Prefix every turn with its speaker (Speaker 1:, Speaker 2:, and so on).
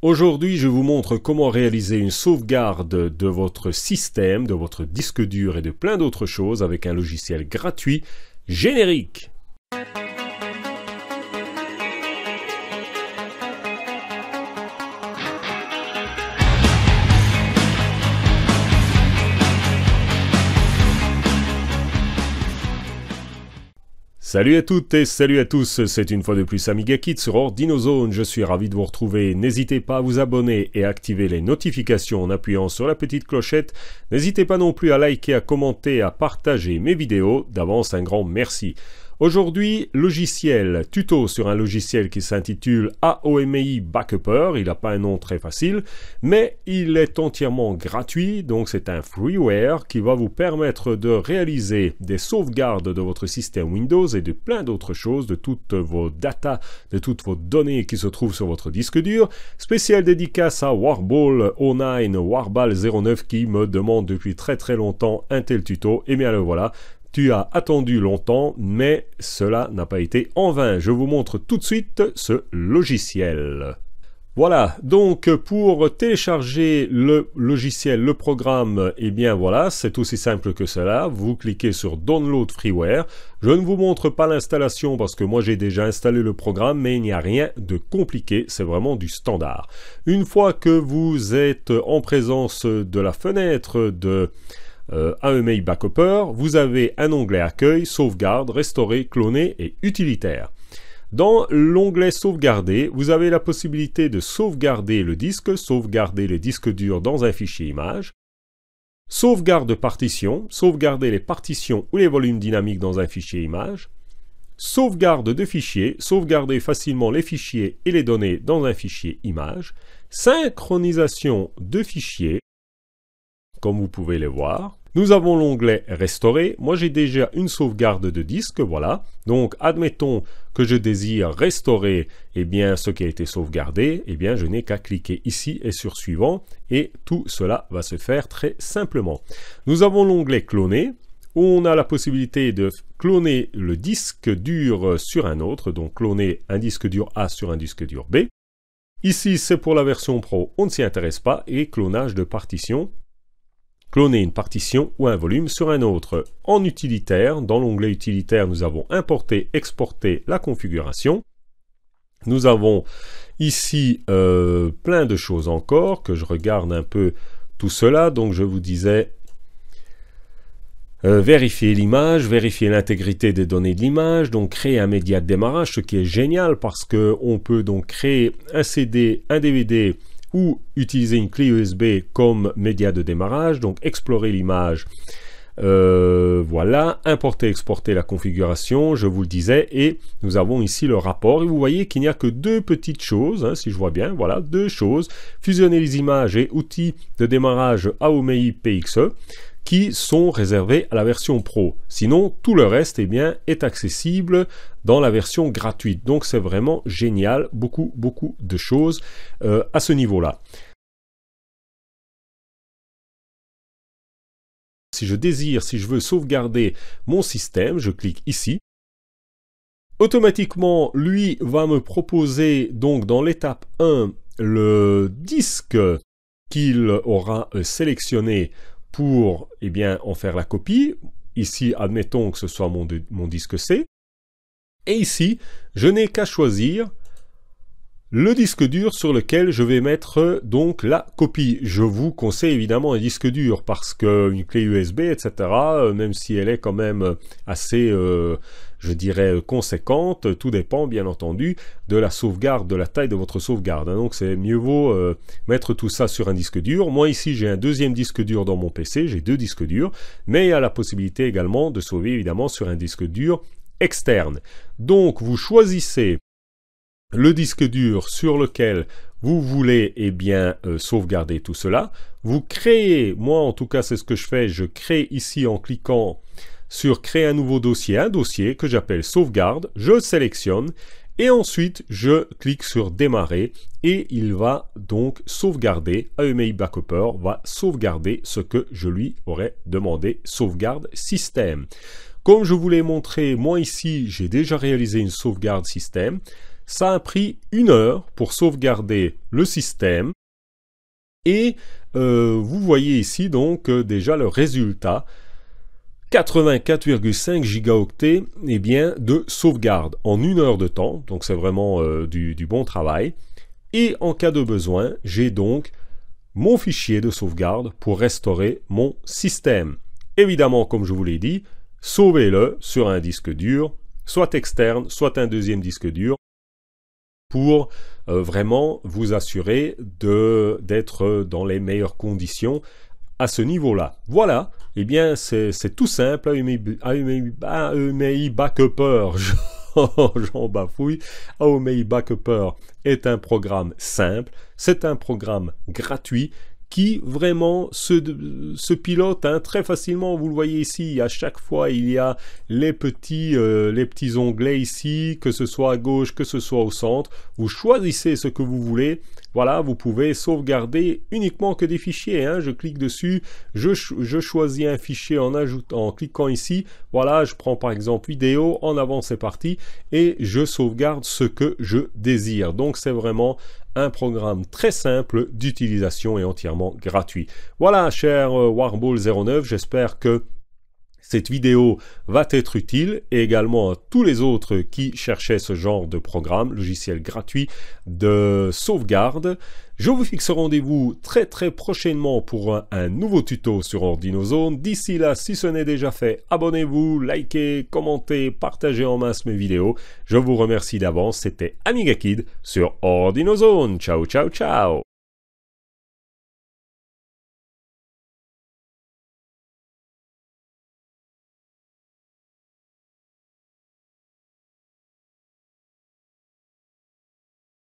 Speaker 1: Aujourd'hui, je vous montre comment réaliser une sauvegarde de votre système, de votre disque dur et de plein d'autres choses avec un logiciel gratuit générique. Salut à toutes et salut à tous, c'est une fois de plus Kit sur Ordinozone, je suis ravi de vous retrouver, n'hésitez pas à vous abonner et à activer les notifications en appuyant sur la petite clochette, n'hésitez pas non plus à liker, à commenter, à partager mes vidéos, d'avance un grand merci. Aujourd'hui, logiciel, tuto sur un logiciel qui s'intitule AOMI Backupper. Il n'a pas un nom très facile, mais il est entièrement gratuit, donc c'est un freeware qui va vous permettre de réaliser des sauvegardes de votre système Windows de plein d'autres choses, de toutes vos datas, de toutes vos données qui se trouvent sur votre disque dur. Spécial dédicace à Warball 09, Warball 09 qui me demande depuis très très longtemps un tel tuto. Et eh bien le voilà, tu as attendu longtemps, mais cela n'a pas été en vain. Je vous montre tout de suite ce logiciel. Voilà, donc pour télécharger le logiciel, le programme, et eh bien voilà, c'est aussi simple que cela. Vous cliquez sur Download Freeware. Je ne vous montre pas l'installation parce que moi j'ai déjà installé le programme, mais il n'y a rien de compliqué, c'est vraiment du standard. Une fois que vous êtes en présence de la fenêtre de euh, AEMI Backupper, vous avez un onglet Accueil, Sauvegarde, Restaurer, Cloner et Utilitaire. Dans l'onglet sauvegarder, vous avez la possibilité de sauvegarder le disque, sauvegarder les disques durs dans un fichier image, sauvegarde partition, sauvegarder les partitions ou les volumes dynamiques dans un fichier image, sauvegarde de fichiers, sauvegarder facilement les fichiers et les données dans un fichier image, synchronisation de fichiers, comme vous pouvez le voir, nous avons l'onglet restaurer. Moi, j'ai déjà une sauvegarde de disque, voilà. Donc, admettons que je désire restaurer eh bien, ce qui a été sauvegardé. Eh bien, je n'ai qu'à cliquer ici et sur suivant. Et tout cela va se faire très simplement. Nous avons l'onglet cloner où on a la possibilité de cloner le disque dur sur un autre, donc cloner un disque dur A sur un disque dur B. Ici, c'est pour la version Pro, on ne s'y intéresse pas, et clonage de partition, Cloner une partition ou un volume sur un autre. En utilitaire, dans l'onglet utilitaire, nous avons importé, exporté la configuration. Nous avons ici euh, plein de choses encore, que je regarde un peu tout cela. Donc je vous disais, euh, vérifier l'image, vérifier l'intégrité des données de l'image, donc créer un média de démarrage, ce qui est génial parce que on peut donc créer un CD, un DVD, ou utiliser une clé USB comme média de démarrage, donc explorer l'image, euh, voilà, importer, exporter la configuration, je vous le disais, et nous avons ici le rapport, et vous voyez qu'il n'y a que deux petites choses, hein, si je vois bien, voilà, deux choses, fusionner les images et outils de démarrage aomei PXE, sont réservés à la version pro. Sinon, tout le reste et eh bien, est accessible dans la version gratuite. Donc c'est vraiment génial, beaucoup, beaucoup de choses euh, à ce niveau-là. Si je désire, si je veux sauvegarder mon système, je clique ici. Automatiquement, lui va me proposer donc dans l'étape 1 le disque qu'il aura sélectionné pour eh bien, en faire la copie. Ici, admettons que ce soit mon, mon disque C. Et ici, je n'ai qu'à choisir le disque dur sur lequel je vais mettre euh, donc la copie. Je vous conseille évidemment un disque dur parce qu'une clé USB, etc., euh, même si elle est quand même assez, euh, je dirais, conséquente, tout dépend bien entendu de la sauvegarde, de la taille de votre sauvegarde. Hein. Donc c'est mieux vaut mettre tout ça sur un disque dur. Moi ici j'ai un deuxième disque dur dans mon PC, j'ai deux disques durs, mais il y a la possibilité également de sauver évidemment sur un disque dur externe. Donc vous choisissez le disque dur sur lequel vous voulez eh bien euh, sauvegarder tout cela. Vous créez, moi en tout cas c'est ce que je fais, je crée ici en cliquant sur créer un nouveau dossier, un dossier que j'appelle sauvegarde, je sélectionne et ensuite je clique sur démarrer et il va donc sauvegarder, AMI e Backupper va sauvegarder ce que je lui aurais demandé, sauvegarde système. Comme je vous l'ai montré, moi ici j'ai déjà réalisé une sauvegarde système. Ça a pris une heure pour sauvegarder le système. Et euh, vous voyez ici donc euh, déjà le résultat. 84,5 gigaoctets eh bien, de sauvegarde en une heure de temps, donc c'est vraiment euh, du bon travail. Et en cas de besoin, j'ai donc mon fichier de sauvegarde pour restaurer mon système. Évidemment, comme je vous l'ai dit, sauvez-le sur un disque dur, soit externe, soit un deuxième disque dur, pour euh, vraiment vous assurer d'être dans les meilleures conditions à ce niveau-là. Voilà, eh bien c'est tout simple, Aumei Backupper, j'en bafouille, Aumei Backupper est un programme simple, c'est un programme gratuit qui vraiment se, pilote hein, très facilement. Vous le voyez ici, à chaque fois, il y a euh, les petits onglets ici, que ce soit à gauche, que ce soit au centre. Vous choisissez ce que vous voulez. Voilà, vous pouvez sauvegarder uniquement que des fichiers. Hein. Je clique dessus, je, choisis un fichier en, ajoutant, en cliquant ici. Voilà, je prends par exemple vidéo, en avant c'est parti, et je sauvegarde ce que je désire. Donc c'est vraiment un programme très simple d'utilisation et entièrement gratuit. Voilà, cher euh, Warble09, j'espère que cette vidéo va être utile et également à tous les autres qui cherchaient ce genre de programme, logiciel gratuit de sauvegarde. Je vous fixe rendez-vous très très prochainement pour un, nouveau tuto sur Ordinozone. D'ici là, si ce n'est déjà fait, abonnez-vous, likez, commentez, partagez en masse mes vidéos. Je vous remercie d'avance, c'était Amiga Kid sur Ordinozone. Ciao ciao ciao